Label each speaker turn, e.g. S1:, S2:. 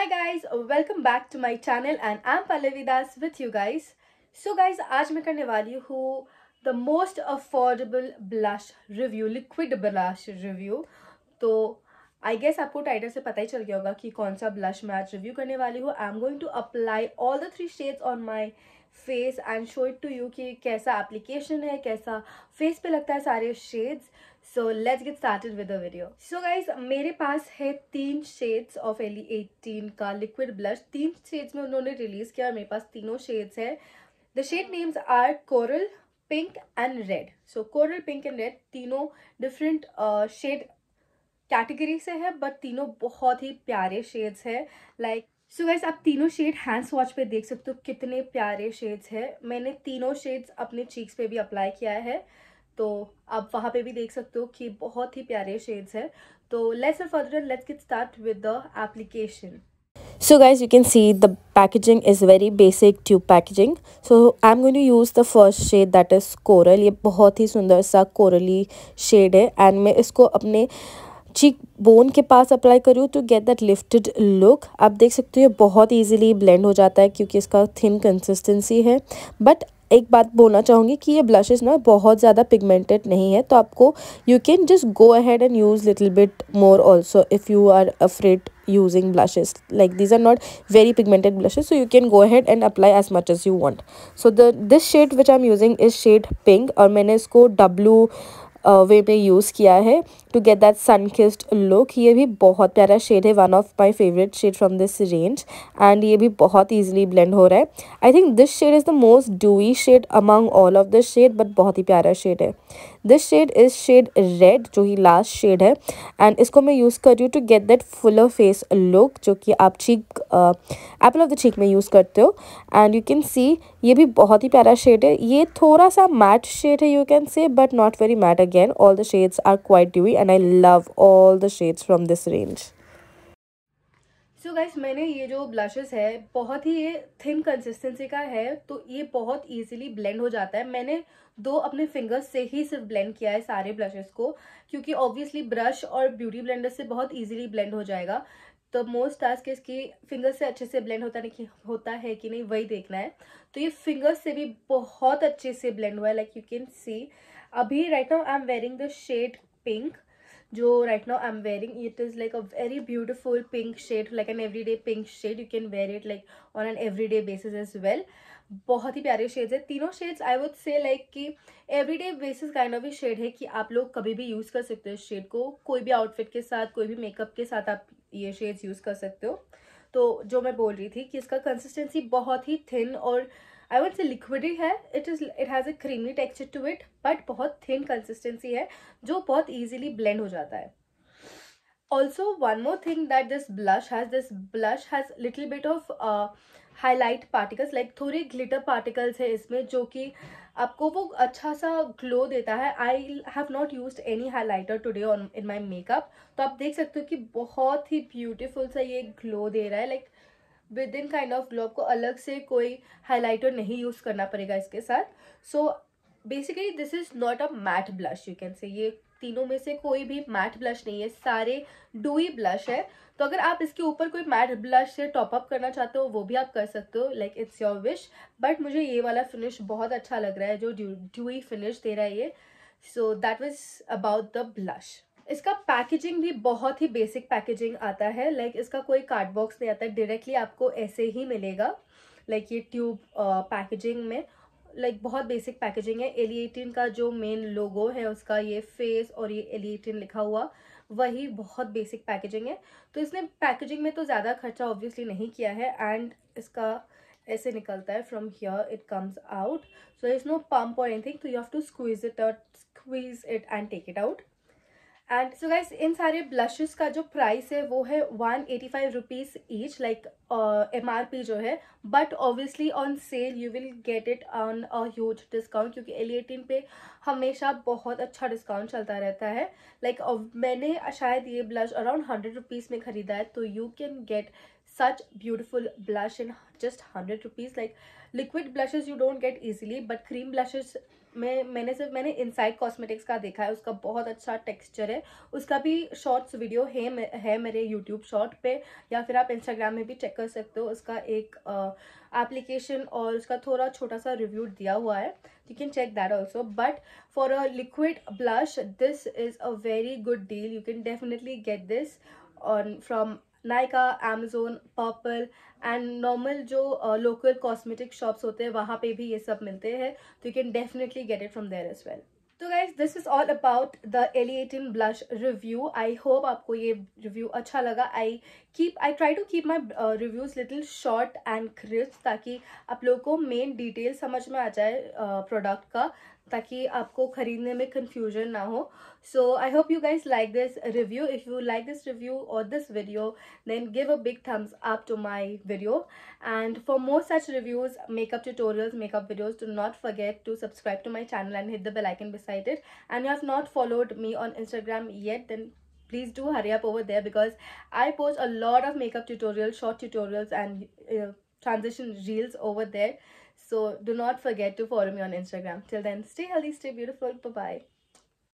S1: Hi guys, welcome back to my channel and I'm Pallavi Das with you guys. So guys, आज मैं करने वाली हूँ the most affordable blush review, liquid blush review. तो I guess आपको title से पता ही चल गया होगा कि कौन सा ब्लश मैं आज रिव्यू करने वाली हूँ I am going to apply all the three shades on my face and show it to you कि कैसा एप्लीकेशन है कैसा फेस पे लगता है सारे shades so let's get started with the video so guys मेरे पास है तीन शेड्स ऑफ एली एटीन का लिक्विड ब्लश तीन शेड्स में उन्होंने रिलीज़ किया और मेरे पास तीनों शेड्स है the shade names are coral pink and red so coral pink and red तीनों डिफरेंट शेड कैटेगरी से है बट तीनों बहुत ही प्यारे शेड्स है like like, so so guys आप तीनों शेड हैंड्स वॉच पे देख सकते हो कितने प्यारे शेड्स हैं मैंने तीनों शेड्स अपने चीक्स पे भी अप्लाई किया है तो आप वहाँ पे भी देख सकते हो कि बहुत ही प्यारे शेड्स हैं तो let's further let's get start with the application so guys you can see the packaging is very basic tube packaging so I am going to use the first shade that is coral ये बहुत ही सुंदर सा कोरली shade है and मैं इसको अपने uh, cheekbone के पास अप्लाई करूँ to get that lifted look आप देख सकते हो बहुत ईजिली ब्लेंड हो जाता है क्योंकि इसका थिन कंसिस्टेंसी है बट एक बात बोलना चाहूँगी कि ये ब्लशेज ना बहुत ज़्यादा पिगमेंटेड नहीं है तो आपको you can just go ahead and use little bit more also if you are afraid blushes like like are not very pigmented blushes so you can go ahead and apply as much as you want so the this shade which I am using is shade pink और मैंने इसको W way में use किया है to get that sun kissed look ये भी बहुत प्यारा शेड है one of my favourite shade from this range and ये भी बहुत ईजिली ब्लेंड हो रहा है I think this shade is the most dewy shade among all of this shade but बहुत ही प्यारा शेड है this shade is shade red जो ही लास्ट शेड है एंड इसको मैं यूज़ कर रही हूँ to get that fuller face look जो कि आप cheek apple of the cheek में यूज़ करते हो एंड यू कैन सी ये भी बहुत ही प्यारा शेड है ये थोड़ा सा मैट शेड है you can say but not very matte again all the shades are quite dew and I love all the shades from this range so so guys मैंने ये जो ब्लशेस है बहुत ही ये थिन कंसिस्टेंसी का है तो ये बहुत इजीली ब्लेंड हो जाता है मैंने दो अपने फिंगर्स से ही सिर्फ ब्लेंड किया है सारे ब्लशेस को क्योंकि ऑब्वियसली ब्रश और ब्यूटी ब्लेंडर से बहुत इजीली ब्लेंड हो जाएगा तो मोस्ट टास्क इसकी फिंगर्स से अच्छे से ब्लेंड होता नहीं होता है कि नहीं वही देखना है तो ये फिंगर्स से भी बहुत अच्छे से ब्लेंड हुआ है लाइक यू कैन सी अभी right now I am wearing the shade pink जो right am wearing it is like a very beautiful pink shade like an everyday pink shade you can can it like on an everyday basis as well बहुत ही प्यारे shades है तीनों shades I would say like कि everyday basis kind of ही shade है कि आप लोग कभी भी यूज़ कर सकते हो इस शेड को कोई भी आउटफिट के साथ कोई भी मेकअप के साथ आप ये शेड्स यूज़ कर सकते हो तो जो मैं बोल रही थी कि इसका कंसिस्टेंसी बहुत ही थिन और आई वुड से लिक्विडी है it is it has a creamy texture to it but बहुत थिन कंसिस्टेंसी है जो बहुत ईजिली ब्लेंड हो जाता है also one more thing that this blush has this blush has little bit of highlight particles like थोड़े glitter particles है इसमें जो कि आपको वो अच्छा सा ग्लो देता है I have not use any highlighter today on in my makeup तो आप देख सकते हो कि बहुत ही ब्यूटिफुल सा ये ग्लो दे रहा है like like, within kind of glow को अलग से कोई हाईलाइटर नहीं यूज़ करना पड़ेगा इसके साथ so basically this is not a matte blush you can say ये तीनों में से कोई भी मैट ब्लश नहीं है सारे डूई ब्लश है तो अगर आप इसके ऊपर कोई मैट ब्लश से टॉपअप करना चाहते हो वो भी आप कर सकते हो like it's your wish but मुझे ये वाला फिनिश बहुत अच्छा लग रहा है जो ड्यू डूई फिनिश दे रहा है ये so that was about the blush इसका पैकेजिंग भी बहुत ही बेसिक पैकेजिंग आता है लाइक like इसका कोई कार्ड बॉक्स नहीं आता डायरेक्टली आपको ऐसे ही मिलेगा लाइक like ये ट्यूब पैकेजिंग में लाइक like बहुत बेसिक पैकेजिंग है एलिएटिन e का जो मेन लोगो है उसका ये फेस और ये एलिएटिन e लिखा हुआ वही बहुत बेसिक पैकेजिंग है तो इसने पैकेजिंग में तो ज़्यादा खर्चा ऑब्वियसली नहीं किया है एंड इसका ऐसे निकलता है from here it comes out so is no pump और एनीथिंग तो you have to squeeze it out squeeze it and take it out and so guys इन सारे ब्लशेस का जो प्राइस है वो है one eighty five rupees each like M R P जो है but obviously on sale you will get it on a huge discount क्योंकि एल एटीन e पे हमेशा बहुत अच्छा डिस्काउंट चलता रहता है लाइक like, uh, मैंने शायद ये ब्लश अराउंड हंड्रेड रुपीज़ में ख़रीदा है तो you can get such beautiful blush in just 100 rupees like liquid blushes you don't get easily but cream blushes में मैंने सिर्फ मैंने इनसाइड कॉस्मेटिक्स का देखा है उसका बहुत अच्छा टेक्सचर है उसका भी शॉर्ट्स वीडियो है है मेरे यूट्यूब शॉर्ट पे या फिर आप इंस्टाग्राम में भी चेक कर सकते हो उसका एक एप्लीकेशन और उसका थोड़ा छोटा सा रिव्यू दिया हुआ है you can check that also but for a liquid blush this is a very good deal you can definitely get this on from Nykaa Amazon Purplle and normal जो लोकल कॉस्मेटिक शॉप्स होते हैं वहाँ पे भी ये सब मिलते हैं तो you can definitely get it from there as well तो guys this is all about the Elle eighteen blush review I hope आपको ये रिव्यू अच्छा लगा I keep I try to keep my reviews little short and crisp ताकि आप लोगों को main detail समझ में आ जाए प्रोडक्ट uh, का ताकि आपको खरीदने में कन्फ्यूजन ना हो so I hope you guys like this review if you like this review और this video then give a big thumbs up to my video and for more such reviews makeup tutorials makeup videos do not forget to subscribe to my channel and hit the bell icon beside it and you have not followed me on Instagram yet then please do hurry up over there because I post a lot of makeup tutorial short tutorials and transition reels over there So do not forget to follow me on Instagram. Till then, stay healthy, stay beautiful. Bye bye.